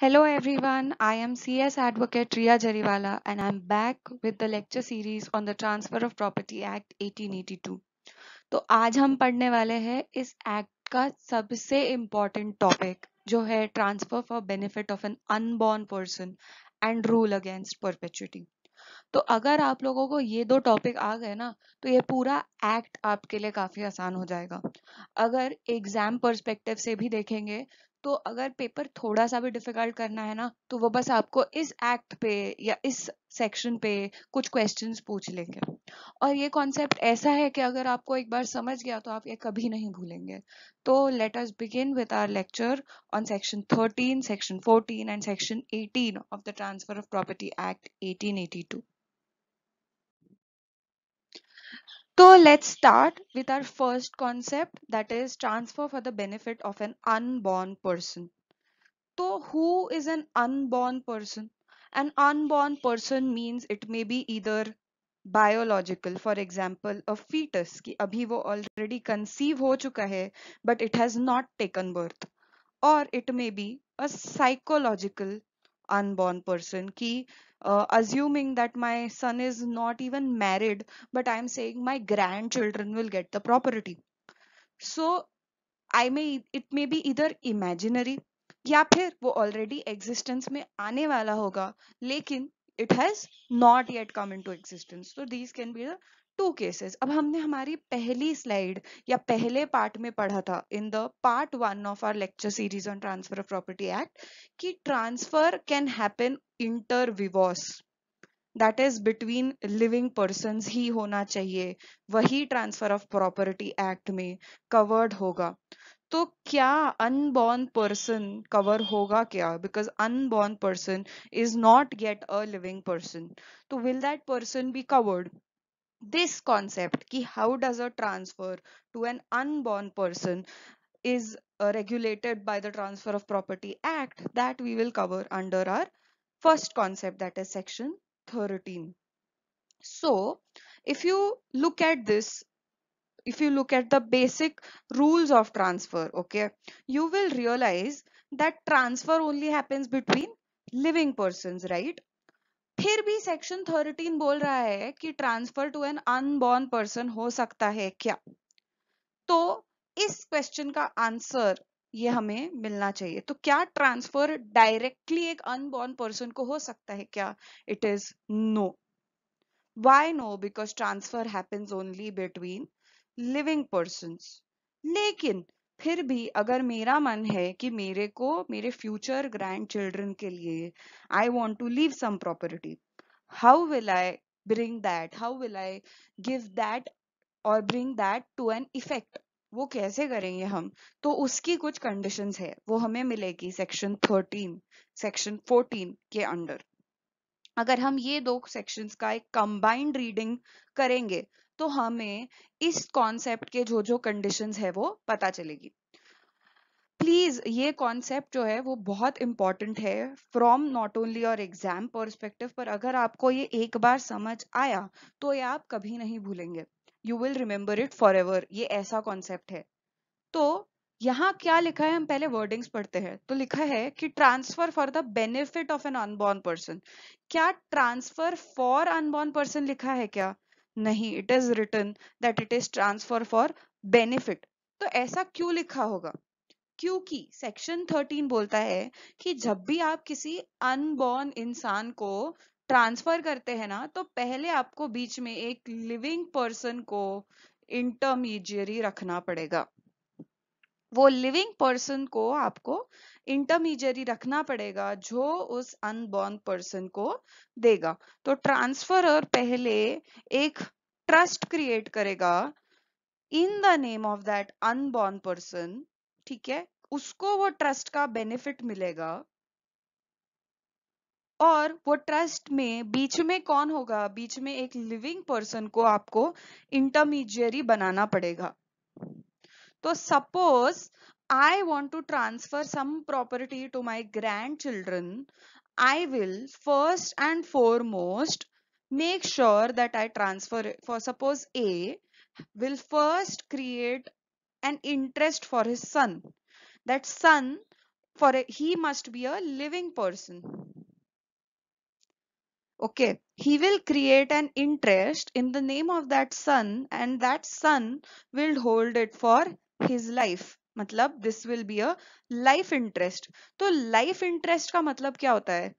Hello everyone, I am CS Advocate Ria Jariwala and I'm back with the lecture series on the Transfer of Property Act 1882. तो आज हम पढ़ने वाले हैं इस एक्ट का सबसे इम्पोर्टेंट टॉपिक जो है transfer for benefit of an unborn person and rule against perpetuity तो अगर आप लोगों को ये दो टॉपिक आ गए ना तो ये पूरा एक्ट आपके लिए काफ़ी आसान हो जाएगा अगर एग्जाम परस्पेक्टिव से भी देखेंगे तो अगर पेपर थोड़ा सा भी डिफिकल्ट करना है ना तो वो बस आपको इस एक्ट पे या इस सेक्शन पे कुछ क्वेश्चन पूछ लेंगे और ये कॉन्सेप्ट ऐसा है कि अगर आपको एक बार समझ गया तो आप ये कभी नहीं भूलेंगे तो let us begin with our lecture on section 13, section 14 and section 18 of the transfer of property act 1882 So let's start with our first concept that is transfer for the benefit of an unborn person. So who is an unborn person? An unborn person means it may be either biological for example a fetus ki abhi wo already conceived ho chuka hai but it has not taken birth or it may be a psychological unborn person ki uh, assuming that my son is not even married but i am saying my grandchildren will get the property so i may it may be either imaginary या फिर वो already existence में आने वाला होगा लेकिन it has not yet come into existence so these can be the two cases अब हमने हमारी पहली स्लाइड या पहले पार्ट में पढ़ा था in the part one of our lecture series on transfer of property act कि transfer can happen inter vivos that is between living person ही होना चाहिए वही ट्रांसफर ऑफ प्रॉपर्टी एक्ट में कवर्ड होगा तो क्या अनबॉर्न पर्सन कवर होगा क्या because unborn person is not get a living person तो will that person be covered this concept ki how does a transfer to an unborn person is uh, regulated by the transfer of property act that we will cover under our first concept that is section 13 so if you look at this if you look at the basic rules of transfer okay you will realize that transfer only happens between living persons right फिर भी section thirteen बोल रहा है कि transfer to an unborn person हो सकता है क्या तो इस क्वेश्चन का आंसर ये हमें मिलना चाहिए तो क्या ट्रांसफर डायरेक्टली एक अनबॉर्न पर्सन को हो सकता है क्या it is no why no because transfer happens only between living person लेकिन फिर भी अगर मेरा मन है कि मेरे को मेरे फ्यूचर ग्रैंड चिल्ड्रन के लिए I want to leave some property how will I bring that how will I give that और bring that to an effect वो कैसे करेंगे हम तो उसकी कुछ कंडीशंस है वो हमें मिलेगी सेक्शन 13 सेक्शन 14 के अंडर अगर हम ये दो सेक्शंस का एक कंबाइंड रीडिंग करेंगे तो हमें इस कॉन्सेप्ट के जो जो कंडीशंस है वो पता चलेगी प्लीज ये कॉन्सेप्ट जो है वो बहुत इंपॉर्टेंट है from not only our exam perspective पर अगर आपको ये एक बार समझ आया तो ये आप कभी नहीं भूलेंगे you will remember it forever ये ऐसा कॉन्सेप्ट है तो यहाँ क्या लिखा है हम पहले वर्डिंग्स पढ़ते हैं तो लिखा है कि transfer for the benefit of an unborn person क्या ट्रांसफर फॉर अनबॉर्न पर्सन लिखा है क्या नहीं it is written that it is transfer for benefit तो ऐसा क्यों लिखा होगा क्योंकि सेक्शन 13 बोलता है कि जब भी आप किसी अनबॉर्न इंसान को ट्रांसफर करते हैं ना तो पहले आपको बीच में एक लिविंग पर्सन को इंटरमीडियरी रखना पड़ेगा वो लिविंग पर्सन को आपको इंटरमीजरी रखना पड़ेगा जो उस अनबॉर्न पर्सन को देगा तो ट्रांसफर पहले एक ट्रस्ट क्रिएट करेगा in the name of that unborn person ठीक है उसको वो ट्रस्ट का बेनिफिट मिलेगा और वो ट्रस्ट में बीच में कौन होगा बीच में एक लिविंग पर्सन को आपको इंटरमीजियरी बनाना पड़ेगा So suppose I want to transfer some property to my grandchildren, I will first and foremost make sure that I transfer it. For suppose A will first create an interest for his son. That son, for a, he must be a living person. Okay, he will create an interest in the name of that son and that son will hold it for his life मतलब this will be a life interest तो life interest का मतलब क्या होता है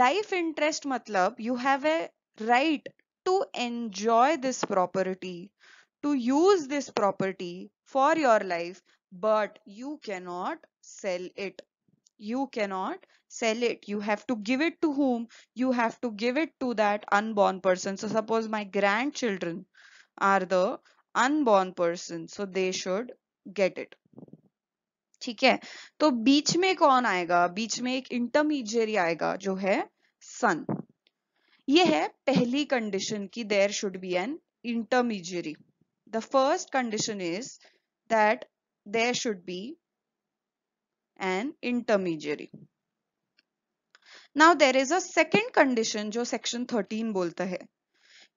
life interest मतलब you have a right to enjoy this property to use this property for your life but you cannot sell it you cannot sell it you have to give it to whom you have to give it to that unborn person so suppose my grandchildren are the unborn person so they should get it ठीक है तो बीच में कौन आएगा बीच में एक intermediate आएगा जो है सन ये है पहली कंडीशन की there should be an intermediate the first condition is that there should be an intermediate now there is a second condition जो सेक्शन 13 बोलता है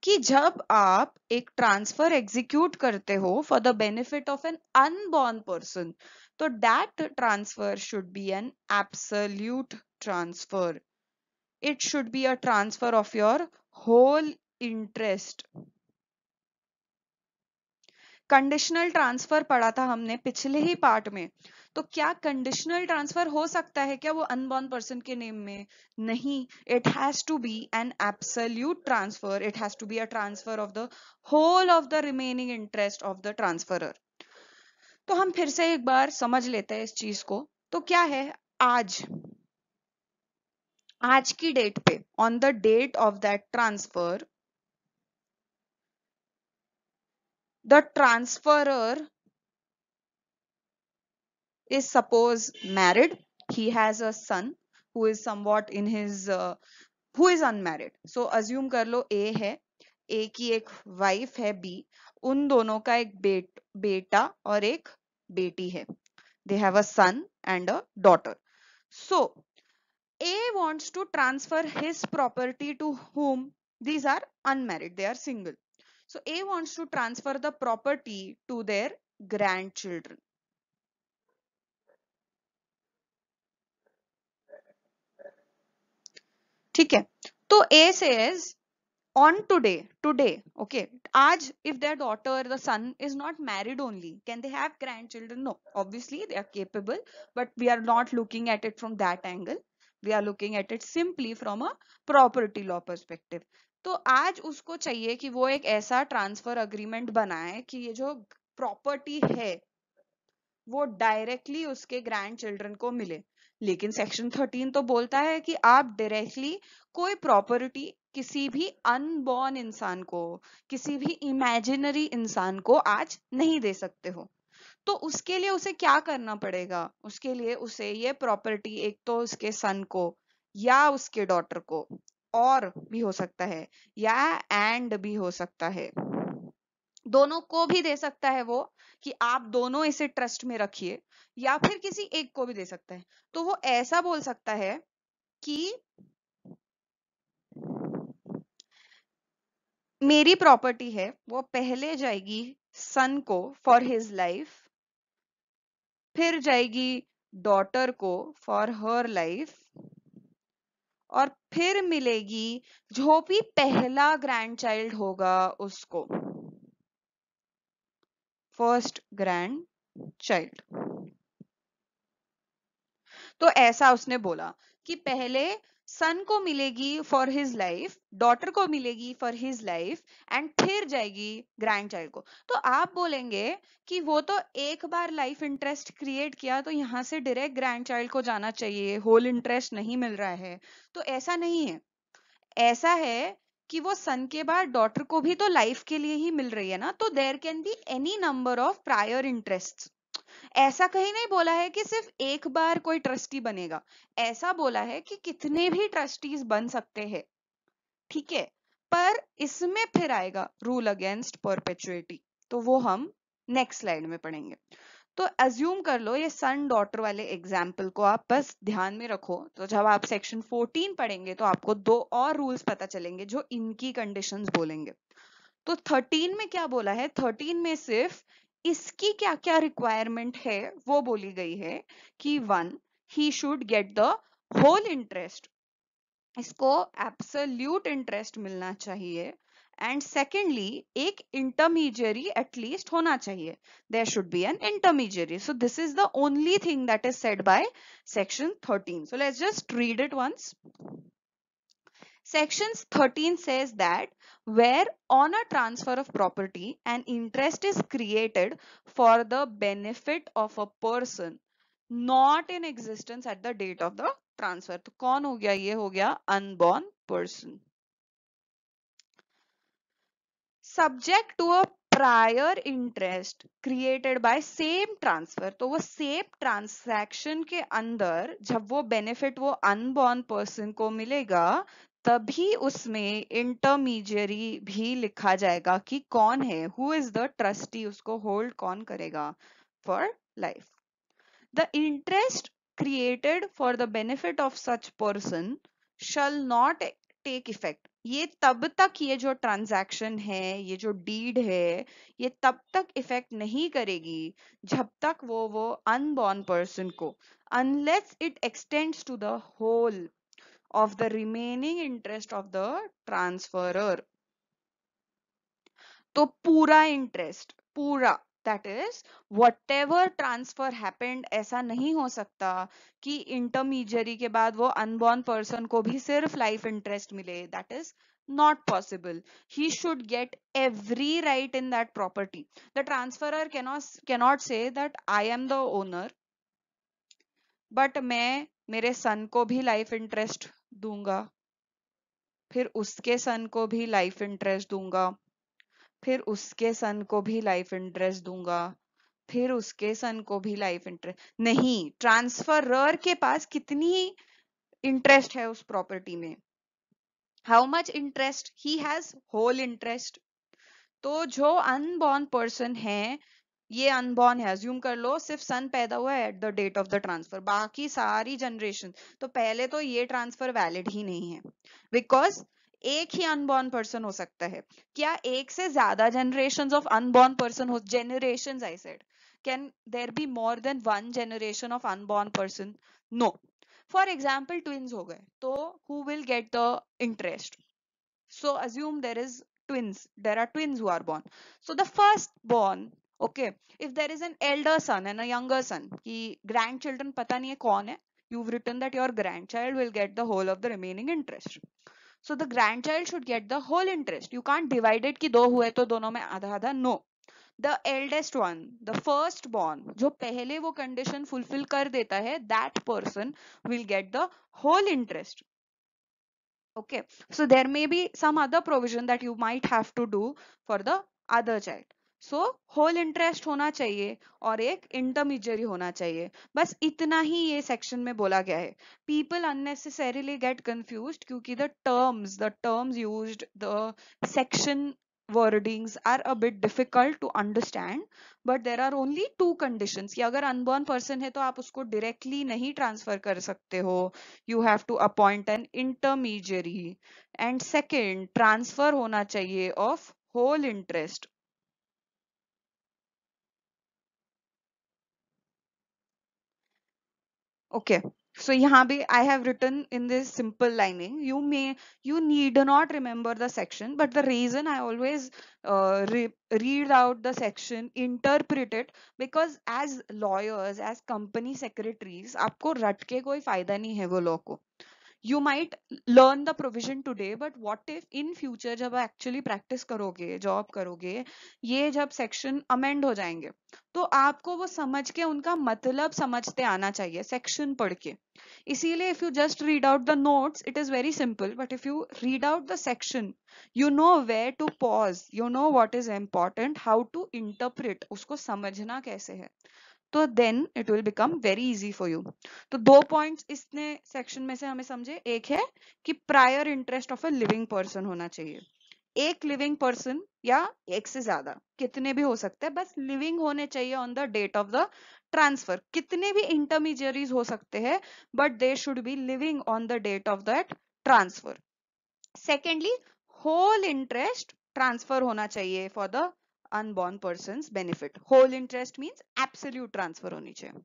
कि जब आप एक ट्रांसफर एग्जीक्यूट करते हो for the benefit of an unborn person तो that transfer should be an absolute transfer it should be a transfer of your whole interest conditional transfer पढ़ा था हमने पिछले ही पार्ट में तो क्या कंडीशनल ट्रांसफर हो सकता है क्या वो अनबॉर्न पर्सन के नेम में नहीं it has to be an absolute transfer it has to be a transfer of the whole of the remaining interest of the transferor तो हम फिर से एक बार समझ लेते हैं इस चीज को तो क्या है आज आज की डेट पे on the date of that transfer the transferor is suppose married he has a son who is somewhat in his uh, who is unmarried so assume कर लो a है a की एक wife है b उन दोनों का एक बेट बेटा और एक बेटी है they have a son and a daughter so a wants to transfer his property to whom these are unmarried they are single so a wants to transfer the property to their grandchildren ठीक है तो A says on today today okay aaj if their daughter the son is not married only can they have grandchildren no obviously they are capable but we are not looking at it from that angle we are looking at it simply from a property law perspective तो आज उसको चाहिए कि वो एक ऐसा transfer agreement बनाए कि ये जो प्रॉपर्टी है वो डायरेक्टली उसके ग्रैंड चिल्ड्रन को मिले लेकिन सेक्शन 13 तो बोलता है कि आप डायरेक्टली कोई प्रॉपर्टी किसी भी अनबॉर्न इंसान को किसी भी इमेजिनरी इंसान को आज नहीं दे सकते हो तो उसके लिए उसे क्या करना पड़ेगा उसके लिए उसे ये प्रॉपर्टी एक तो उसके सन को या उसके डॉटर को और भी हो सकता है या एंड भी हो सकता है दोनों को भी दे सकता है वो कि आप दोनों इसे ट्रस्ट में रखिए या फिर किसी एक को भी दे सकता है तो वो ऐसा बोल सकता है कि मेरी प्रॉपर्टी है वो पहले जाएगी सन को फॉर हिज लाइफ फिर जाएगी डॉटर को फॉर हर लाइफ और फिर मिलेगी जो भी पहला ग्रैंड चाइल्ड होगा उसको फर्स्ट ग्रैंड चाइल्ड तो ऐसा उसने बोला कि पहले सन को मिलेगी फॉर हिज लाइफ डॉटर को मिलेगी फॉर हिज लाइफ एंड फिर जाएगी ग्रैंड चाइल्ड को तो आप बोलेंगे कि वो तो एक बार लाइफ इंटरेस्ट क्रिएट किया तो यहां से डायरेक्ट ग्रैंड चाइल्ड को जाना चाहिए होल इंटरेस्ट नहीं मिल रहा है तो ऐसा नहीं है ऐसा है कि वो सन के बाद डॉटर को भी तो लाइफ के लिए ही मिल रही है ना तो there can be any number of prior interest ऐसा कहीं नहीं बोला है कि सिर्फ एक बार कोई ट्रस्टी बनेगा ऐसा बोला है कि कितने भी ट्रस्टीज बन सकते हैं ठीक है पर इसमें फिर आएगा रूल अगेंस्ट परपेचुएटी तो वो हम नेक्स्ट स्लाइड में पढ़ेंगे तो एज्यूम कर लो ये सन डॉटर वाले एग्जाम्पल को आप बस ध्यान में रखो तो जब आप सेक्शन 14 पढ़ेंगे तो आपको दो और रूल्स पता चलेंगे जो इनकी कंडीशन बोलेंगे तो 13 में क्या बोला है 13 में सिर्फ इसकी क्या क्या रिक्वायरमेंट है वो बोली गई है कि one he should get the whole interest इसको एब्सल्यूट इंटरेस्ट मिलना चाहिए एंड सेकेंडली एक इंटरमीडियरी एटलीस्ट होना चाहिए there should be an intermediary so this is the only thing that is said by section 13 so let's just read it once sections 13 says that where on a transfer of property an interest is created for the benefit of a person not in existence at the date of the transfer so who is this? गया unborn person subject to a prior interest created by same transfer तो वो same transaction के अंदर जब वो benefit वो unborn person को मिलेगा तभी उसमें इंटरमीडियरी भी लिखा जाएगा कि कौन है हु इज द ट्रस्टी उसको होल्ड कौन करेगा for life the interest created for the benefit of such person shall not take effect ये तब तक ये जो ट्रांजैक्शन है ये जो डीड है ये तब तक इफेक्ट नहीं करेगी जब तक वो वो अनबॉर्न पर्सन को unless it extends to the whole of the remaining interest of the transferor तो पूरा इंटरेस्ट पूरा that is whatever transfer happened ऐसा नहीं हो सकता कि इंटरमीजरी के बाद वो अनबॉर्न पर्सन को भी सिर्फ लाइफ इंटरेस्ट मिले that is not possible he should get every right in that property the transferor cannot cannot say that i am the owner but मैं मेरे सन को भी लाइफ इंटरेस्ट दूंगा फिर उसके सन को भी लाइफ इंटरेस्ट दूंगा फिर उसके सन को भी लाइफ इंटरेस्ट दूंगा फिर उसके सन को भी लाइफ इंटरेस्ट नहीं ट्रांसफरर के पास कितनी इंटरेस्ट है उस प्रॉपर्टी में how much interest he has whole interest तो जो अनबॉर्न पर्सन है ये अनबॉर्न है अज्यूम कर लो सिर्फ सन पैदा हुआ है at the date of the transfer बाकी सारी जनरेशन तो पहले तो ये ट्रांसफर वैलिड ही नहीं है बिकॉज एक ही अनबॉर्न पर्सन हो सकता है क्या एक से ज्यादा जनरेशन ऑफ अनबॉर्न पर्सन हो generation I said can there be more than one generation of unborn person no for example twins हो गए तो who will get the interest so assume there is twins there are twins who are born so the first born okay if there is an elder son an younger son की grandchildren पता नहीं है कौन है you written that your grandchild will get the whole of the remaining interest so the grandchild should get the whole interest you can't divided कि दो हुए तो दोनों में आधा आधा no the eldest one the first born जो पहले वो कंडीशन फुलफिल कर देता है that person will get the whole interest okay so there may be some other provision that you might have to do for the other child so whole interest होना चाहिए और एक इंटरमीजरी होना चाहिए बस इतना ही ये सेक्शन में बोला गया है पीपल अननेसेसरीली गेट कंफ्यूज क्योंकि the terms the terms use the section wordings are a bit difficult to understand but there are only two condition कि अगर अनबोर्न पर्सन है तो आप उसको डिरेक्टली नहीं ट्रांसफर कर सकते हो you have to appoint an intermediary and second transfer होना चाहिए of whole interest okay so here i have written in this simple lining you may you need not remember the section but the reason i always uh, re read out the section interpret it because as lawyers as company secretaries आपको रट के कोई फायदा नहीं है वो law you might learn the provision today but what if in future जब actually practice करोगे जॉब करोगे ये जब सेक्शन अमेंड हो जाएंगे तो आपको वो समझ के उनका मतलब समझते आना चाहिए सेक्शन पढ़ के इसीलिए if you just read out the notes it is very simple but if you read out the section you know where to pause you know what is important how to interpret उसको समझना कैसे है तो then it will become very easy for you तो दो points इसने section में से हमें समझे एक है कि prior interest of a living person होना चाहिए एक लिविंग पर्सन या एक से ज्यादा कितने भी हो सकते हैं बस लिविंग होने चाहिए on the date of the transfer कितने भी इंटरमीडियरीज हो सकते हैं but they should be living on the date of that transfer secondly whole interest transfer होना चाहिए for the unborn person's benefit whole interest means absolute transfer honi chahiye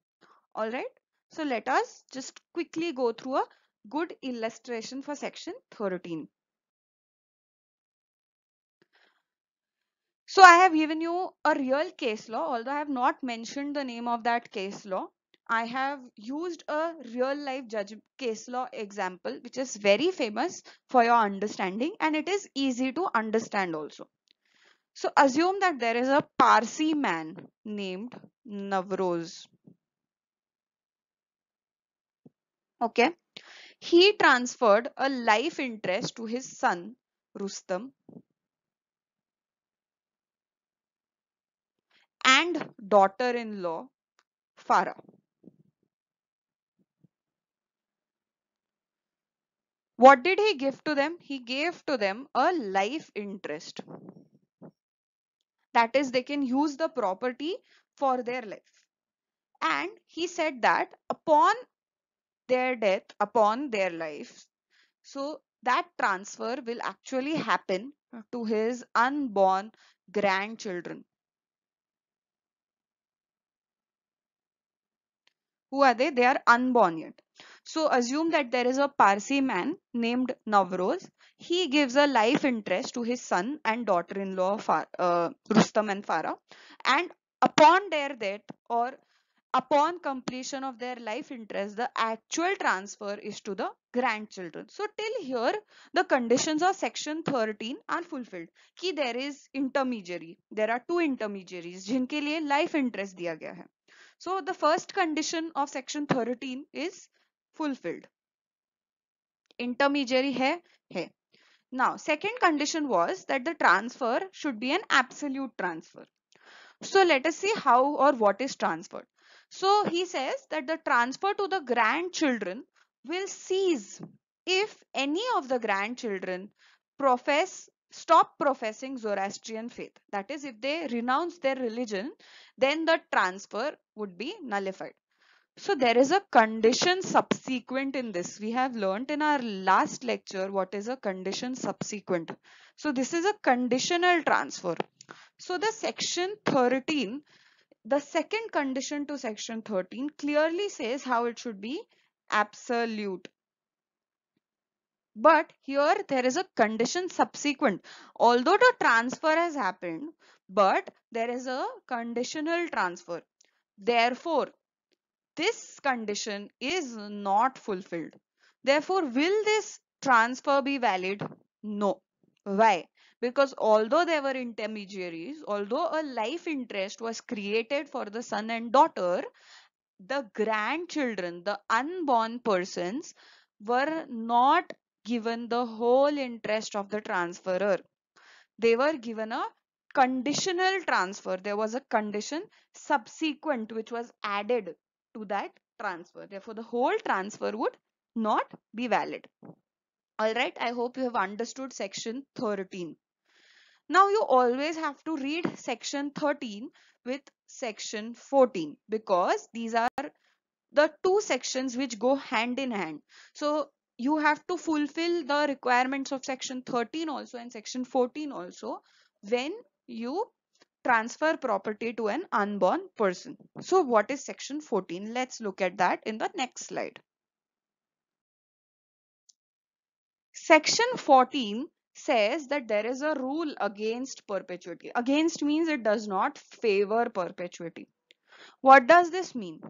all right so let us just quickly go through a good illustration for section 13 so i have given you a real case law although i have not mentioned the name of that case law i have used a real life judge case law example which is very famous for your understanding and it is easy to understand also so assume that there is a Parsi man named Navroz. Okay. He transferred a life interest to his son Rustam and daughter-in-law Farah. What did he give to them? He gave to them a life interest. That is, they can use the property for their life. And he said that upon their death, upon their life, so that transfer will actually happen to his unborn grandchildren. Who are they? They are unborn yet. So assume that there is a Parsi man named Navroz he gives a life interest to his son and daughter-in-law uh, Rustam and Farah and upon their death or upon completion of their life interest the actual transfer is to the grandchildren so till here the conditions of section 13 are fulfilled ki there is intermediary there are two intermediaries jinke liye life interest diya gaya hai so the first condition of section 13 is fulfilled intermediary hai hai now, second condition was that the transfer should be an absolute transfer. So let us see how or what is transferred. So he says that the transfer to the grandchildren will cease if any of the grandchildren profess stop professing Zoroastrian faith. That is, if they renounce their religion, then the transfer would be nullified. So there is a condition subsequent in this. We have learnt in our last lecture what is a condition subsequent. So this is a conditional transfer. So the section 13, the second condition to section 13 clearly says how it should be absolute. But here there is a condition subsequent. Although the transfer has happened, but there is a conditional transfer. Therefore, this condition is not fulfilled. Therefore, will this transfer be valid? No. Why? Because although there were intermediaries, although a life interest was created for the son and daughter, the grandchildren, the unborn persons were not given the whole interest of the transferor. They were given a conditional transfer. There was a condition subsequent which was added to that transfer. Therefore, the whole transfer would not be valid. Alright, I hope you have understood section 13. Now you always have to read section 13 with section 14 because these are the two sections which go hand in hand. So you have to fulfill the requirements of section 13 also and section 14 also when you transfer property to an unborn person. So what is section 14? Let's look at that in the next slide. Section 14 says that there is a rule against perpetuity. Against means it does not favor perpetuity. What does this mean?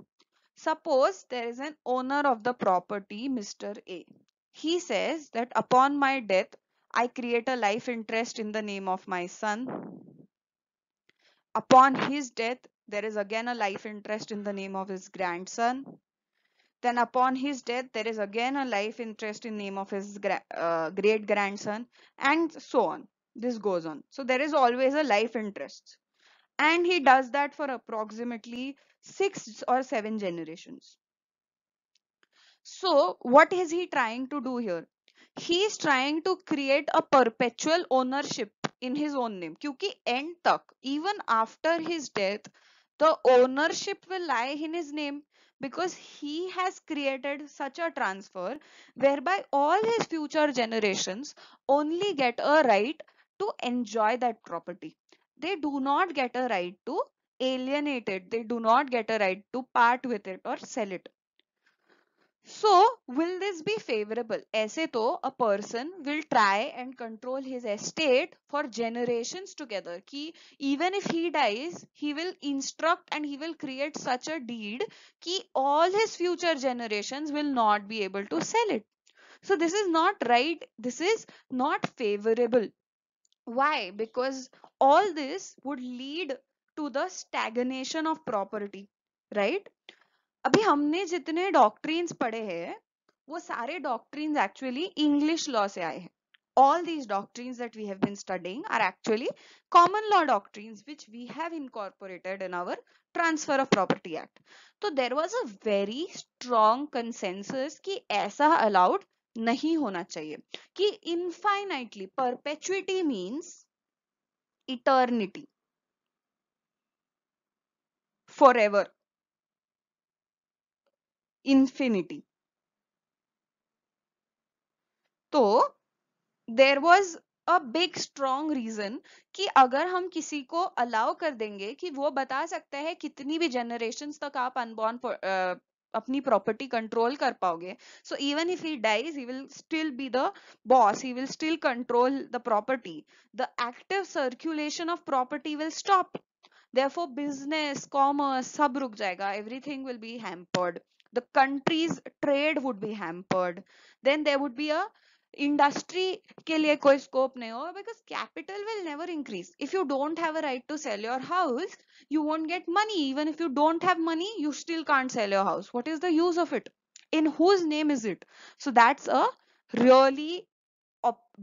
Suppose there is an owner of the property, Mr. A. He says that upon my death, I create a life interest in the name of my son Upon his death, there is again a life interest in the name of his grandson. Then upon his death, there is again a life interest in name of his gra uh, great grandson and so on. This goes on. So there is always a life interest. And he does that for approximately six or seven generations. So what is he trying to do here? He is trying to create a perpetual ownership in his own name kyunki end tak even after his death the ownership will lie in his name because he has created such a transfer whereby all his future generations only get a right to enjoy that property they do not get a right to alienate it they do not get a right to part with it or sell it so, will this be favorable? ऐसे तो a person will try and control his estate for generations together. कि even if he dies, he will instruct and he will create such a deed कि all his future generations will not be able to sell it. So this is not right. This is not favorable. Why? Because all this would lead to the stagnation of property, right? अभी हमने जितने doctrines पढ़े हैं वो सारे doctrines actually English law से आए हैं all these doctrines that we have been studying are actually common law doctrines which we have incorporated in our transfer of property act so there was a very strong consensus ki aisa allowed nahi hona chahiye ki infinitely perpetuity means eternity forever infinity तो there was a big strong reason कि अगर हम किसी को allow कर देंगे कि वो बता सकता है कितनी भी जनरेशन तक आप अनबॉर्न अपनी प्रॉपर्टी कंट्रोल कर पाओगे so even if he dies he will still be the boss he will still control the property the active circulation of property will stop therefore business commerce सब रुक जाएगा everything will be hampered the country's trade would be hampered then there would be a industry ke liye koi scope nahi ho, because capital will never increase if you don't have a right to sell your house you won't get money even if you don't have money you still can't sell your house what is the use of it in whose name is it so that's a really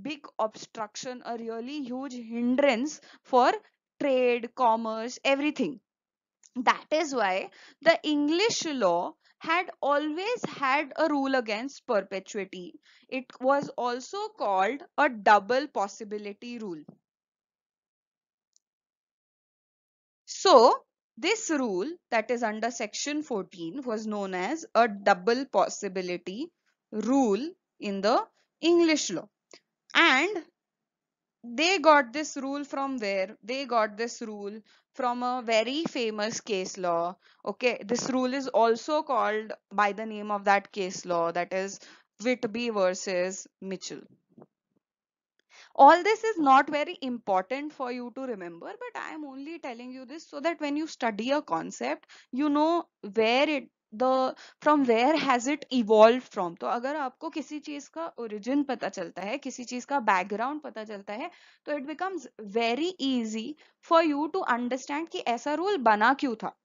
big obstruction a really huge hindrance for trade commerce everything that is why the english law had always had a rule against perpetuity. It was also called a double possibility rule. So, this rule that is under section 14 was known as a double possibility rule in the English law. And they got this rule from where? They got this rule from a very famous case law. Okay, this rule is also called by the name of that case law that is Whitby versus Mitchell. All this is not very important for you to remember, but I am only telling you this so that when you study a concept, you know where it the from where has it evolve from तो अगर आपको किसी चीज का origin पता चलता है किसी चीज का बैकग्राउंड पता चलता है तो it becomes very easy for you to understand कि ऐसा रूल बना क्यों था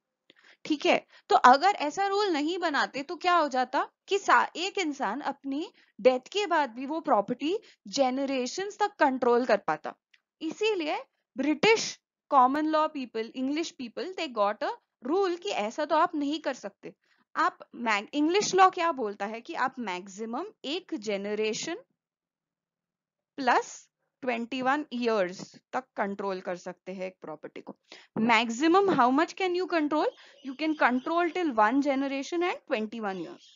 ठीक है तो अगर ऐसा रूल नहीं बनाते तो क्या हो जाता कि एक इंसान अपनी डेथ के बाद भी वो प्रॉपर्टी जेनरेशन तक कंट्रोल कर पाता इसीलिए British common law people English people they got a rule कि ऐसा तो आप नहीं कर सकते आप मैग इंग्लिश लॉ क्या बोलता है कि आप मैक्सिमम एक जेनरेशन प्लस 21 इयर्स तक कंट्रोल कर सकते हैं एक प्रॉपर्टी को maximum how much can you control you can control till one generation and 21 years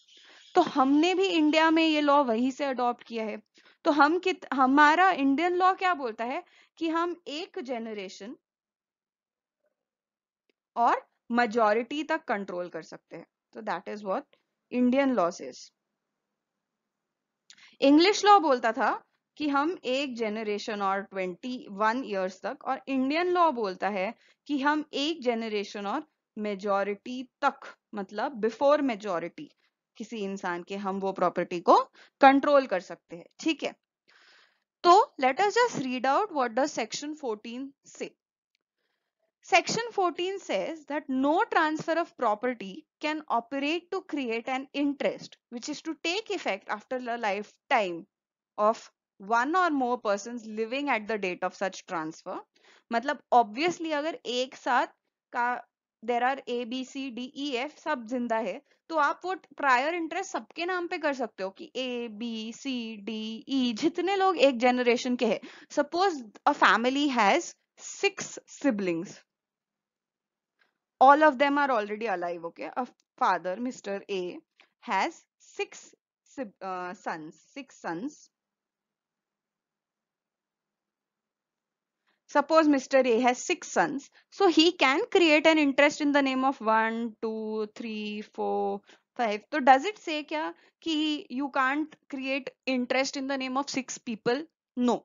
तो हमने भी इंडिया में ये लॉ वहीं से अडॉप्ट किया है तो हम कित हमारा इंडियन लॉ क्या बोलता है कि हम एक जेनरेशन और मजॉरिटी तक कंट्रोल कर सकते हैं तो that is what Indian laws is English law बोलता था कि हम एक जेनरेशन और 21 वन ईयर्स तक और इंडियन लॉ बोलता है कि हम एक जेनरेशन और मेजॉरिटी तक मतलब बिफोर मेजॉरिटी किसी इंसान के हम वो प्रॉपर्टी को कंट्रोल कर सकते हैं ठीक है तो let us just read out what does section 14 से Section 14 says that no transfer of property can operate to create an interest which is to take effect after a lifetime of one or more person living at the date of such transfer मतलब obviously अगर एक साथ का there are A B C D E F सब जिंदा है तो आप वो प्रायर इंटरेस्ट सबके नाम पे कर सकते हो कि ए बी सी डी ई जितने लोग एक जनरेशन के हैं suppose a family has six siblings all of them are already alive okay a father mr a has six uh, sons six sons suppose mr a has six sons so he can create an interest in the name of one two three four five so does it say kya ki you can't create interest in the name of six people no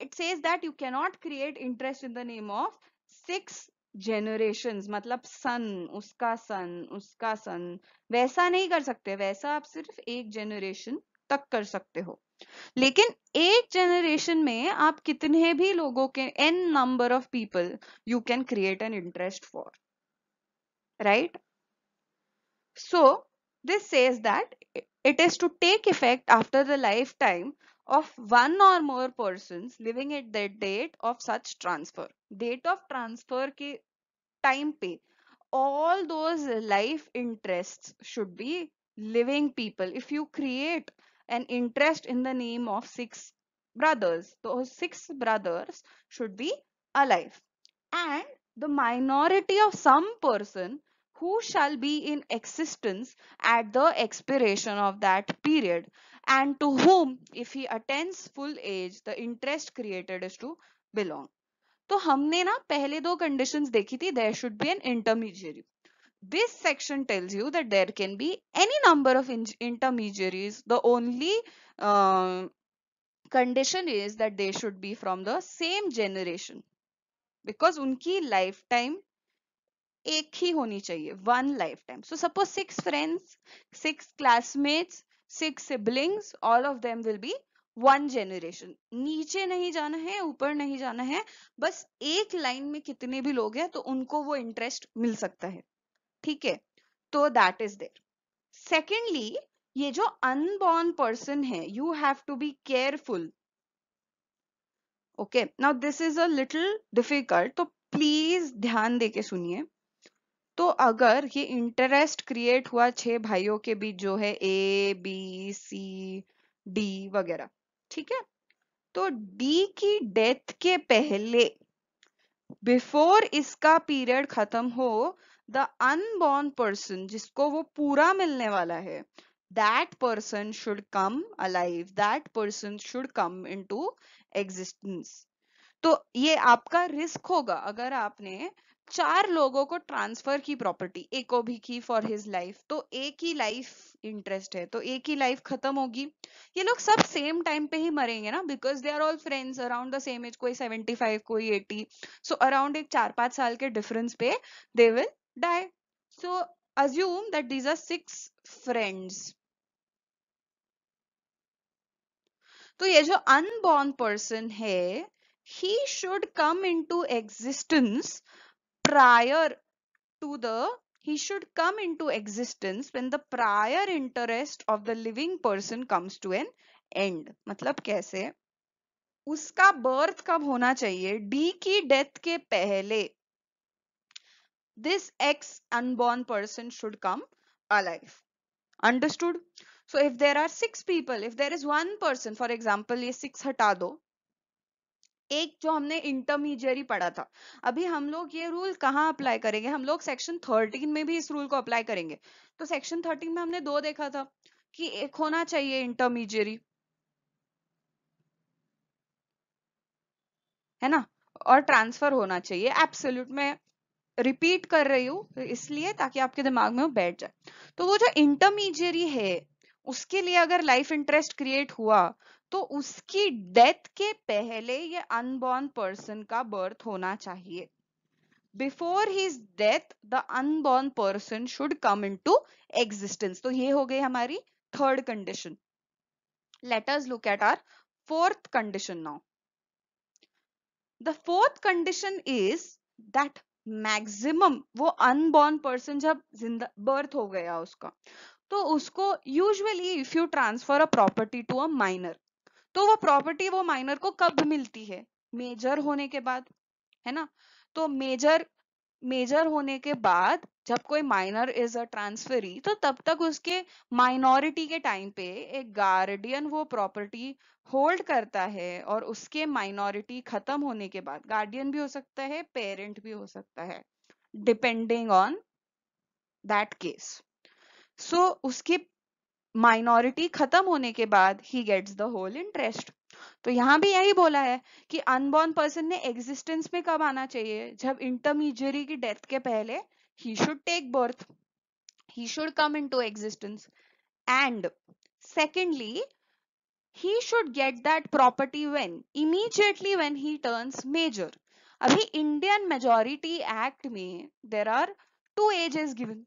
it says that you cannot create interest in the name of six generation मतलब son उसका सन उसका सन वैसा नहीं कर सकते वैसा आप सिर्फ एक जेनरेशन तक कर सकते हो लेकिन एक जेनरेशन में आप कितने भी लोगों के N number of people you can create an interest for right so this says that is to take effect after the life time of one or more persons living at the date of such transfer date of transfer के time pay all those life interests should be living people if you create an interest in the name of six brothers those six brothers should be alive and the minority of some person who shall be in existence at the expiration of that period and to whom if he attains full age the interest created is to belong तो हमने ना पहले दो conditions देखी थी there should be an intermediary this section tells you that there can be any number of intermediaries the only uh, condition is that they should be from the same generation because unki lifetime एक ही होनी चाहिए one life time so suppose six friends six classmates six siblings all of them will be one generation नीचे नहीं जाना है ऊपर नहीं जाना है बस एक लाइन में कितने भी लोग हैं तो उनको वो इंटरेस्ट मिल सकता है ठीक है तो दैट इज देर सेकेंडली ये जो अनबॉर्न पर्सन है you have to be careful okay now this is a little difficult तो प्लीज ध्यान दे के सुनिए तो अगर ये इंटरेस्ट क्रिएट हुआ छह भाइयों के बीच जो है ए बी सी डी वगैरह ठीक है तो डी की डेथ के पहले बिफोर इसका पीरियड खत्म हो द अनबोर्न पर्सन जिसको वो पूरा मिलने वाला है that person should come alive that person should come into existence तो ये आपका रिस्क होगा अगर आपने चार लोगों को ट्रांसफर की प्रॉपर्टी एक भी की फॉर हिज लाइफ तो एक ही लाइफ इंटरेस्ट है तो एक ही लाइफ खत्म होगी ये लोग सब सेम टाइम पे ही मरेंगे ना because they are all friends around the same age कोई 75 कोई 80 सो so, अराउंड एक चार पांच साल के डिफरेंस पे they will die so assume that these are six friends तो ये जो अनबॉर्न पर्सन है he should come into existence prior to the he should come into existence when the prior interest of the living person comes to an end matlab kaise uska birth kab hona chahiye d ki death ke pehle this x unborn person should come alive understood so if there are six people if there is one person for example ye six hata do एक जो हमने intermediary पढ़ा था अभी हम लोग ये rule कहाँ अप्लाई करेंगे हम लोग सेक्शन थर्टीन में भी इस रूल को अप्लाई करेंगे तो सेक्शन थर्टीन में हमने दो देखा था कि एक होना चाहिए इंटरमीडियरी है ना और ट्रांसफर होना चाहिए एब्सोल्यूट में रिपीट कर रही हूँ इसलिए ताकि आपके दिमाग में वो बैठ जाए तो वो जो इंटरमीडियरी है उसके लिए अगर लाइफ इंटरेस्ट क्रिएट हुआ तो उसकी डेथ के पहले ये अनबॉर्न पर्सन का बर्थ होना चाहिए before his death the unborn person should come into existence तो ये हो गई हमारी third condition let's look at our fourth condition now the fourth condition is that maximum वो अनबॉर्न पर्सन जब जिंदा बर्थ हो गया उसका तो उसको usually if you transfer a property to a minor तो वो प्रॉपर्टी वो माइनर को कब मिलती है मेजर होने के बाद है ना तो मेजर मेजर होने के बाद जब कोई माइनर इज अ ट्रांसफरी तो तब तक उसके माइनॉरिटी के टाइम पे एक गार्डियन वो प्रॉपर्टी होल्ड करता है और उसके माइनॉरिटी खत्म होने के बाद गार्डियन भी हो सकता है पेरेंट भी हो सकता है depending on that case so उसके माइनॉरिटी खत्म होने के बाद he gets the whole interest तो यहाँ भी यही बोला है कि अनबॉर्न पर्सन ने एग्जिस्टेंस में कब आना चाहिए जब इंटरमीडियरी की डेथ के पहले he should take birth he should come into existence and secondly he should get that property when immediately when he turns major अभी इंडियन मेजोरिटी एक्ट में there are two ages given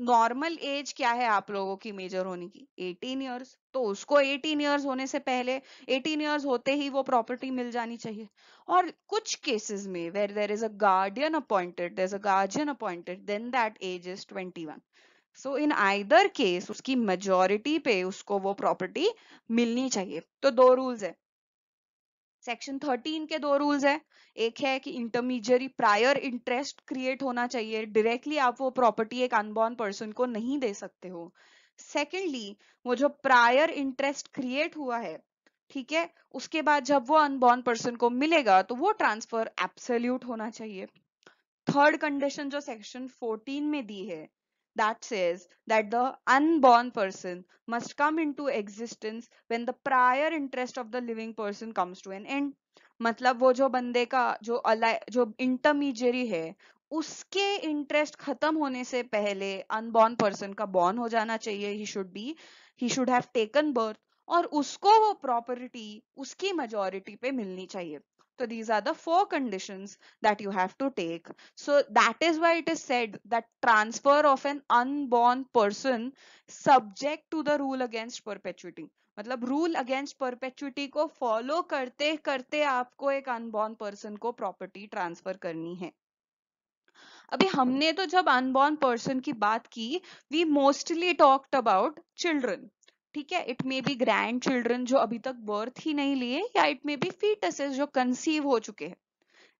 normal age क्या है आप लोगों की major होने की 18 years तो उसको 18 इयर्स होने से पहले 18 इयर्स होते ही वो प्रॉपर्टी मिल जानी चाहिए और कुछ केसेस में where there is a guardian appointed there is a guardian appointed then that age is 21 so in either case उसकी मेजोरिटी पे उसको वो प्रॉपर्टी मिलनी चाहिए तो दो रूल्स है सेक्शन 13 के दो रूल्स हैं एक है कि इंटरमीडियरी प्रायर इंटरेस्ट क्रिएट होना चाहिए डायरेक्टली आप वो प्रॉपर्टी एक अनबॉर्न पर्सन को नहीं दे सकते हो सेकेंडली वो जो प्रायर इंटरेस्ट क्रिएट हुआ है ठीक है उसके बाद जब वो अनबॉर्न पर्सन को मिलेगा तो वो ट्रांसफर एब्सोल्यूट होना चाहिए थर्ड कंडीशन जो सेक्शन 14 में दी है that says that the unborn person must come into existence when the prior interest of the living person comes to an end मतलब वो जो बंदे का जो जो इंटरमीडियरी है उसके इंटरेस्ट खत्म होने से पहले अनबॉर्न पर्सन का बॉर्न हो जाना चाहिए he should be he should have taken birth और उसको वो प्रॉपर्टी उसकी मेजोरिटी पे मिलनी चाहिए So these are the four conditions that you have to take. So that is why it is said that transfer of an unborn person subject to the rule against perpetuity. मतलब rule against perpetuity को follow करते करते आपको एक unborn person को property transfer करनी है अभी हमने तो जब अनबॉर्न पर्सन की बात की we mostly talked about children ठीक है it may be grandchildren जो अभी तक बर्थ ही नहीं लिए या इट मे बी फीटसेस जो कंसीव हो चुके हैं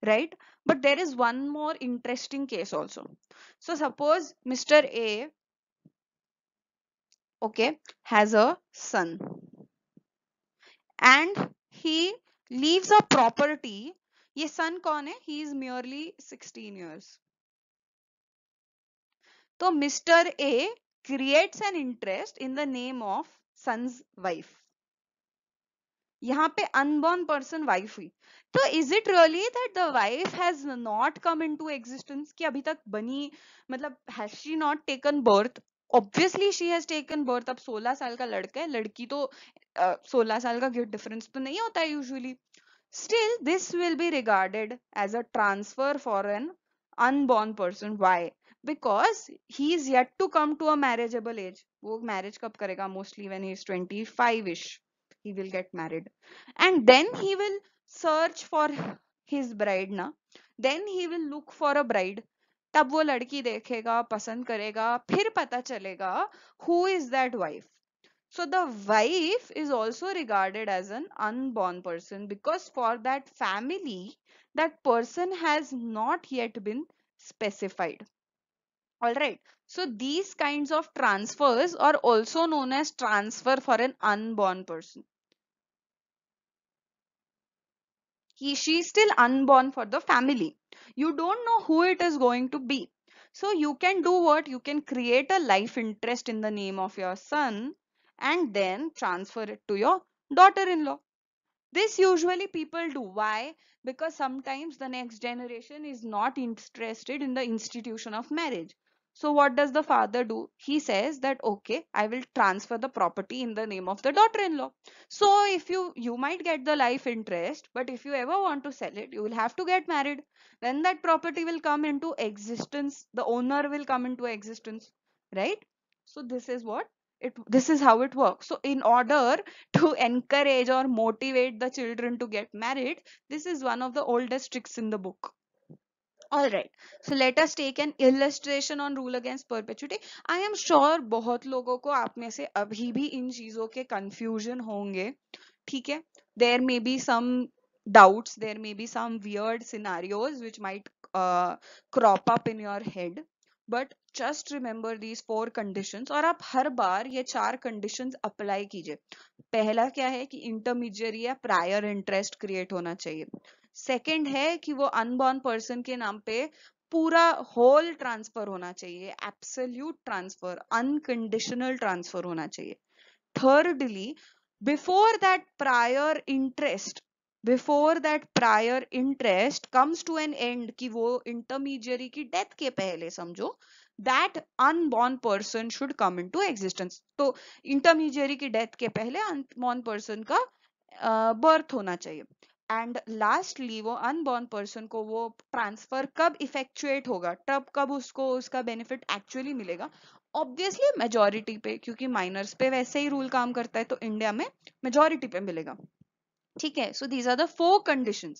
right but there is one more interesting case also so suppose mister A okay has a son and he leaves a property ये सन कौन है he is merely sixteen years तो mister A creates an interest in the name of son's wife यहाँ पे unborn person wife हुई तो is it really that the wife has not come into existence की अभी तक बनी मतलब has she not taken birth obviously she has taken birth अब 16 साल का लड़का है लड़की तो uh, 16 साल का डिफरेंस तो नहीं होता है usually still this will be regarded as a transfer for an unborn person why because he is yet to come to a marriageable age वो मैरिज कब करेगा mostly when he is twenty five ish he will get married and then he will search for his bride ना then he will look for a bride तब वो लड़की देखेगा पसंद करेगा फिर पता चलेगा who is that wife So the wife is also regarded as an unborn person because for that family, that person has not yet been specified. Alright, so these kinds of transfers are also known as transfer for an unborn person. He, she is still unborn for the family. You don't know who it is going to be. So you can do what? You can create a life interest in the name of your son and then transfer it to your daughter-in-law. This usually people do. Why? Because sometimes the next generation is not interested in the institution of marriage. So what does the father do? He says that, okay, I will transfer the property in the name of the daughter-in-law. So if you, you might get the life interest, but if you ever want to sell it, you will have to get married. Then that property will come into existence. The owner will come into existence, right? So this is what it this is how it works so in order to encourage or motivate the children to get married this is one of the oldest tricks in the book all right so let us take an illustration on rule against perpetuity i am sure bahut logo ko aap mein se abhi bhi in cheezon ke confusion honge theek hai there may be some doubts there may be some weird scenarios which might uh, crop up in your head but just remember these four conditions और आप हर बार ये चार conditions apply कीजिए पहला क्या है कि intermediary या प्रायर इंटरेस्ट क्रिएट होना चाहिए सेकेंड है कि वो अनबॉर्न पर्सन के नाम पे पूरा होल ट्रांसफर होना चाहिए एप्सल्यूट ट्रांसफर अनकंडीशनल ट्रांसफर होना चाहिए thirdly before that prior interest before that prior interest comes to an end कि वो इंटरमीडियरी की डेथ के पहले समझो that unborn person should come into existence तो इंटरमीडियरी की डेथ के पहले अनबॉर्न पर्सन का बर्थ uh, होना चाहिए एंड लास्टली वो अनबॉर्न पर्सन को वो ट्रांसफर कब इफेक्चुएट होगा तब कब उसको उसका बेनिफिट एक्चुअली मिलेगा ऑब्वियसली मेजोरिटी पे क्योंकि माइनर्स पे वैसे ही रूल काम करता है तो इंडिया में मेजोरिटी पे मिलेगा ठीक है so these are the four condition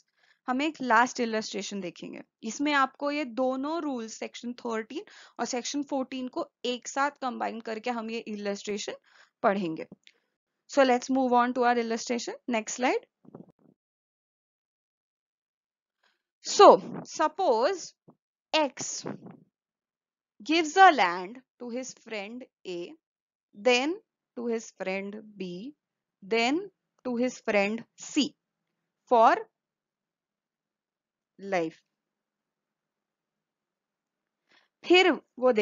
हम एक लास्ट इलस्ट्रेशन देखेंगे इसमें आपको ये दोनों रूल सेक्शन 13 और सेक्शन 14 को एक साथ कंबाइन करके हम ये इलस्ट्रेशन पढ़ेंगे so let's move on to our illustration next slide so suppose X gives a land to his friend A then to his friend B then to his friend C for life फिर वो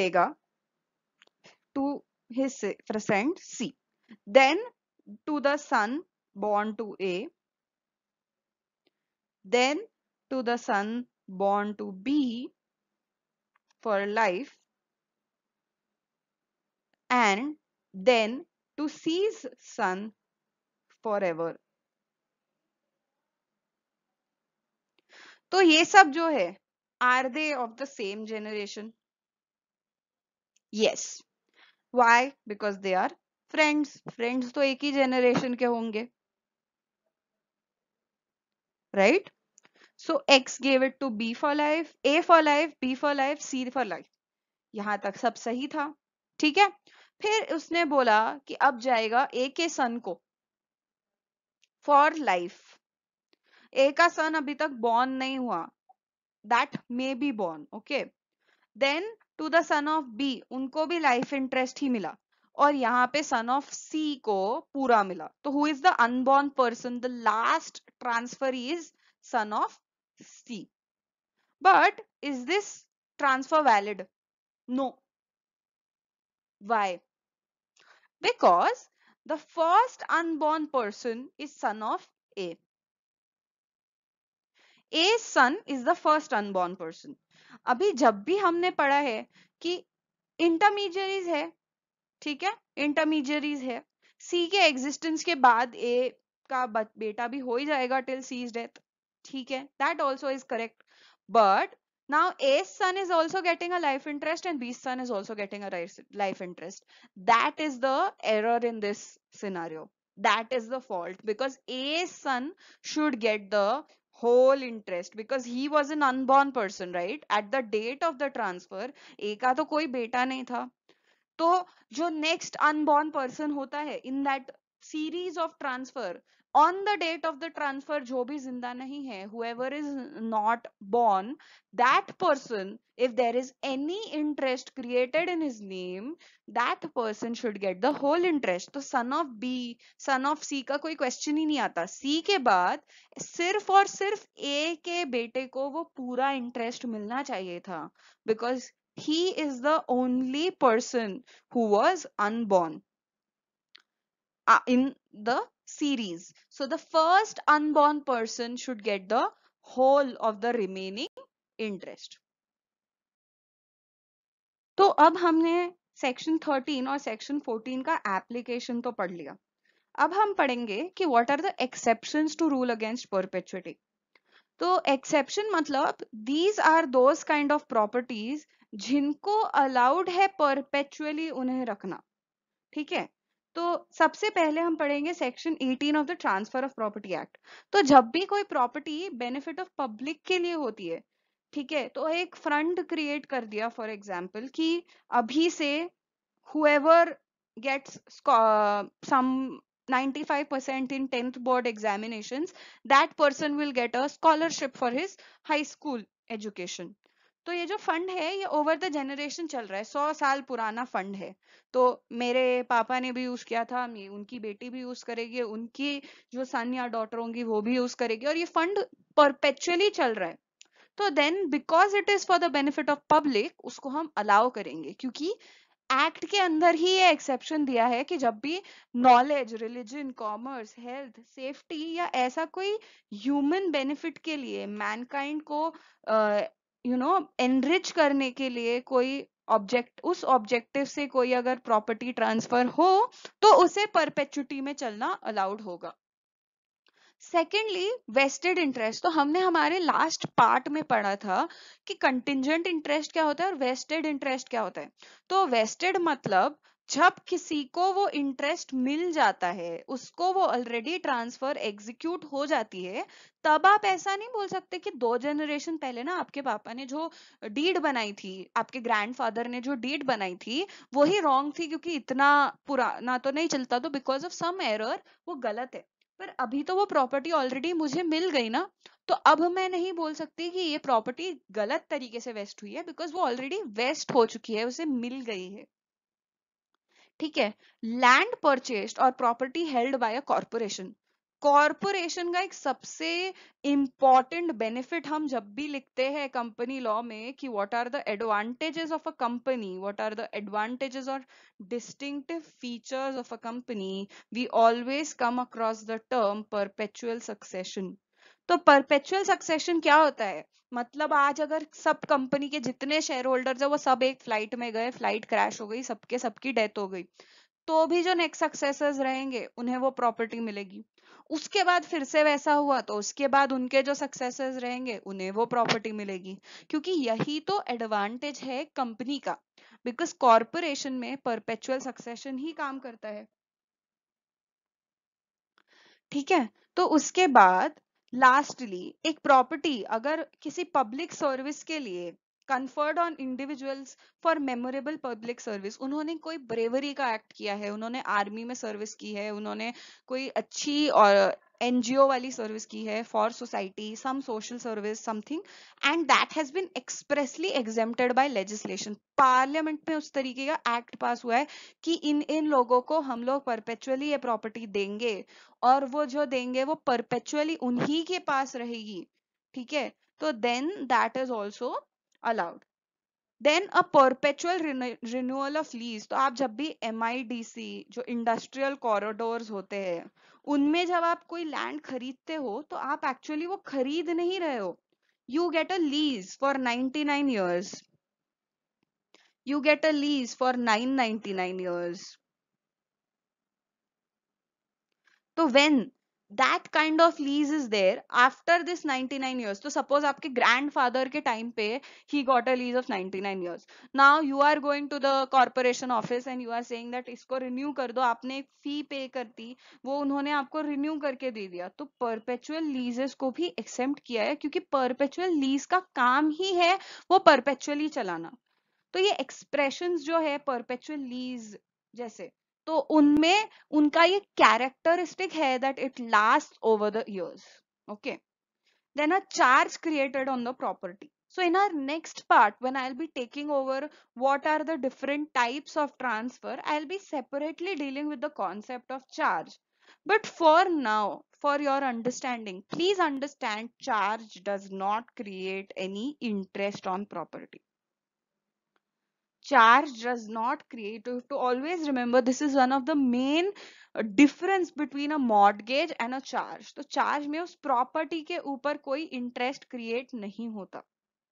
to his his C. Then to the son born to A, then to the son born to B for life, and then to C's son for तो ये सब जो है are they of the same generation yes why because they are friends friends तो एक ही जेनरेशन के होंगे right so X gave it to B for life A for life B for life C for life यहां तक सब सही था ठीक है फिर उसने बोला कि अब जाएगा ए के सन को फॉर लाइफ ए का सन अभी तक बॉर्न नहीं हुआ that may be born okay then to the son of B उनको भी लाइफ इंटरेस्ट ही मिला और यहाँ पे सन ऑफ सी को पूरा मिला तो who is the unborn person the last transfer is son of C but is this transfer valid no why because The first unborn person is son of A. A son is the first unborn person. अभी जब भी हमने पढ़ा है कि intermediaries है ठीक है इंटरमीडियरीज है सी के एग्जिस्टेंस के बाद ए का बेटा भी हो ही जाएगा टिल सीज डेथ ठीक है that also is correct but Now A's son is also getting a life interest and B's son is also getting a life interest. That is the error in this scenario. That is the fault because A's son should get the whole interest because he was an unborn person, right? At the date of the transfer, A ka to koi beta nahi tha तो जो next unborn person hota hai in that series of transfer, on the date of the transfer जो भी जिंदा नहीं है whoever is not born that person if there is any interest created in his name that person should get the whole interest तो son of B son of C का कोई question ही नहीं आता सी के बाद सिर्फ और सिर्फ ए के बेटे को वो पूरा इंटरेस्ट मिलना चाहिए था because he is the only person who was unborn in the series. So the first unborn person should get the whole of the remaining interest. तो अब हमने सेक्शन 13 और सेक्शन 14 का एप्लीकेशन तो पढ़ लिया अब हम पढ़ेंगे कि what are the exception to rule against perpetuity तो एक्सेप्शन मतलब these are those kind of properties जिनको अलाउड है परपेचुअली उन्हें रखना ठीक है तो सबसे पहले हम पढ़ेंगे section 18 of the transfer of property act तो जब भी कोई प्रॉपर्टी बेनिफिट ऑफ पब्लिक के लिए होती है ठीक है तो एक फ्रंट क्रिएट कर दिया फॉर एग्जाम्पल कि अभी से whoever gets some 95% in 10th board examinations that person will get a scholarship for his high school education तो ये जो फंड है ये ओवर द जनरेशन चल रहा है सौ साल पुराना फंड है तो मेरे पापा ने भी यूज किया था उनकी बेटी भी यूज करेगी उनकी जो सन या डॉटर होंगी वो भी यूज करेगी और ये फंड परपेचुअली चल रहा है तो then because it is for the benefit of public उसको हम अलाउ करेंगे क्योंकि एक्ट के अंदर ही ये एक्सेप्शन दिया है कि जब भी knowledge religion commerce health safety या ऐसा कोई ह्यूमन बेनिफिट के लिए मैनकाइंड को यू नो एनरिच करने के लिए कोई ऑब्जेक्ट उस ऑब्जेक्टिव से कोई अगर प्रॉपर्टी ट्रांसफर हो तो उसे परपेचुटी में चलना अलाउड होगा सेकेंडली वेस्टेड इंटरेस्ट तो हमने हमारे लास्ट पार्ट में पढ़ा था कि कंटिजेंट इंटरेस्ट क्या होता है और वेस्टेड इंटरेस्ट क्या होता है तो वेस्टेड मतलब जब किसी को वो इंटरेस्ट मिल जाता है उसको वो ऑलरेडी ट्रांसफर एग्जीक्यूट हो जाती है तब आप ऐसा नहीं बोल सकते कि दो जनरेशन पहले ना आपके पापा ने जो डीड बनाई थी आपके ग्रैंडफादर ने जो डीड बनाई थी वही रॉन्ग थी क्योंकि इतना पुराना तो नहीं चलता तो बिकॉज ऑफ सम एरर वो गलत है पर अभी तो वो प्रॉपर्टी ऑलरेडी मुझे मिल गई ना तो अब मैं नहीं बोल सकती कि ये प्रॉपर्टी गलत तरीके से वेस्ट हुई है बिकॉज वो ऑलरेडी वेस्ट हो चुकी है उसे मिल गई है ठीक है लैंड परचेस्ड और property held by a corporation corporation का एक सबसे इंपॉर्टेंट बेनिफिट हम जब भी लिखते हैं कंपनी लॉ में कि what are the advantages of a company what are the advantages और distinctive features of a company we always come across the term perpetual succession तो परपेचुअल सक्सेशन क्या होता है मतलब आज अगर सब कंपनी के जितने शेयर होल्डर है वो सब एक फ्लाइट में गए फ्लाइट क्रैश हो गई सबके सबकी डेथ हो गई तो भी जो नेक्स्ट सक्सेसर्स रहेंगे उन्हें वो प्रॉपर्टी मिलेगी उसके बाद फिर से वैसा हुआ तो उसके बाद उनके जो सक्सेसर्स रहेंगे उन्हें वो प्रॉपर्टी मिलेगी क्योंकि यही तो एडवांटेज है कंपनी का बिकॉज कॉरपोरेशन में परपेचुअल सक्सेशन ही काम करता है ठीक है तो उसके बाद लास्टली एक प्रॉपर्टी अगर किसी पब्लिक सर्विस के लिए conferred on individuals for memorable public service उन्होंने कोई ब्रेवरी का एक्ट किया है उन्होंने आर्मी में सर्विस की है उन्होंने कोई अच्छी और एनजीओ वाली सर्विस की है for society some social service something and that has been expressly exempted by legislation parliament में उस तरीके का एक्ट पास हुआ है कि इन इन लोगों को हम लोग परपेचुअली ये प्रॉपर्टी देंगे और वो जो देंगे वो परपेचुअली उन्हीं के पास रहेगी ठीक है तो then that is also allowed then a perpetual renewal of lease तो आप जब भी एम जो इंडस्ट्रियल कॉरिडोर होते हैं उनमें जब आप कोई लैंड खरीदते हो तो आप एक्चुअली वो खरीद नहीं रहे हो you get a lease for 99 nine years you get a lease for 999 years तो when that kind of lease is there after this 99 years तो सपोज आपके ग्रैंडफादर के टाइम पे he got a lease of 99 years now you are going to the corporation office and you are saying that इसको renew कर दो आपने एक फी पे करती वो उन्होंने आपको रिन्यू करके दे दिया तो परपेचुअल लीजेस को भी एक्सेप्ट किया है क्योंकि परपेचुअल लीज का काम ही है वो परपेचुअली चलाना तो ये एक्सप्रेशंस जो है परपेचुअल लीज जैसे So, उनमें उनका ये कैरेक्टरिस्टिक है that it last over the years okay then a charge created on the property so in our next part when i'll be taking over what are the different types of transfer i'll be separately dealing with the concept of charge but for now for your understanding please understand charge does not create any interest on property charge does not create you have to always remember this is one of the main difference between a mortgage and a charge so charge mein us property ke upar koi interest create nahi hota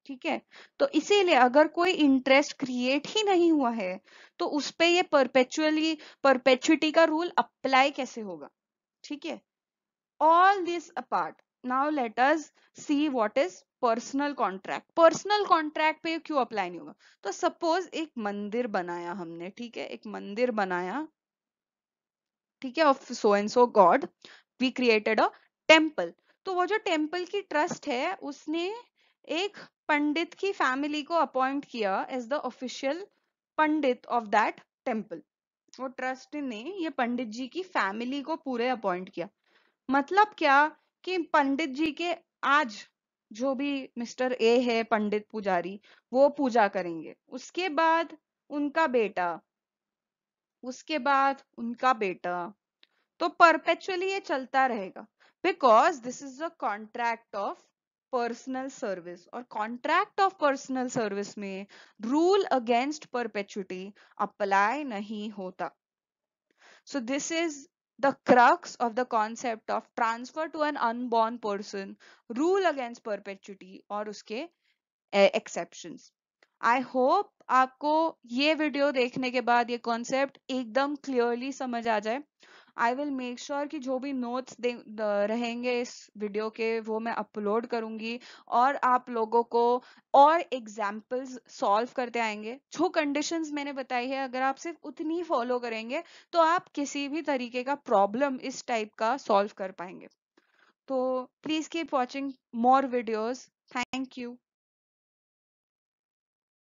ठीक है तो इसीलिए अगर कोई interest create ही नहीं हुआ है तो उस पे ये परपेचुअली परपेचुटी का रूल अप्लाई कैसे होगा ठीक है all this apart now let us see what is personal contract personal contract पे क्यों अप्लाई नहीं होगा तो सपोज एक मंदिर बनाया हमने ठीक है एक मंदिर बनाया ठीक है of so and so god we created a temple तो वो जो टेम्पल की ट्रस्ट है उसने एक पंडित की फैमिली को अपॉइंट किया as the official pandit of that temple वो ट्रस्ट ने ये पंडित जी की फैमिली को पूरे अपॉइंट किया मतलब क्या कि पंडित जी के आज जो भी मिस्टर ए है पंडित पुजारी वो पूजा करेंगे उसके बाद उनका बेटा उसके बाद उनका बेटा तो परपेचुअली ये चलता रहेगा because this is a contract of personal service और कॉन्ट्रैक्ट ऑफ पर्सनल सर्विस में रूल अगेंस्ट परपेचुटी अप्लाई नहीं होता so this is the crux of the concept of transfer to an unborn person rule against perpetuity और उसके exceptions i hope आपको ये video देखने के बाद ये कॉन्सेप्ट एकदम क्लियरली समझ आ जाए आई विल मेक श्योर कि जो भी नोट्स रहेंगे इस वीडियो के वो मैं अपलोड करूंगी और आप लोगों को और एग्जाम्पल्स सॉल्व करते आएंगे जो कंडीशंस मैंने बताई है अगर आप सिर्फ उतनी फॉलो करेंगे तो आप किसी भी तरीके का प्रॉब्लम इस टाइप का सॉल्व कर पाएंगे तो please keep watching more videos thank you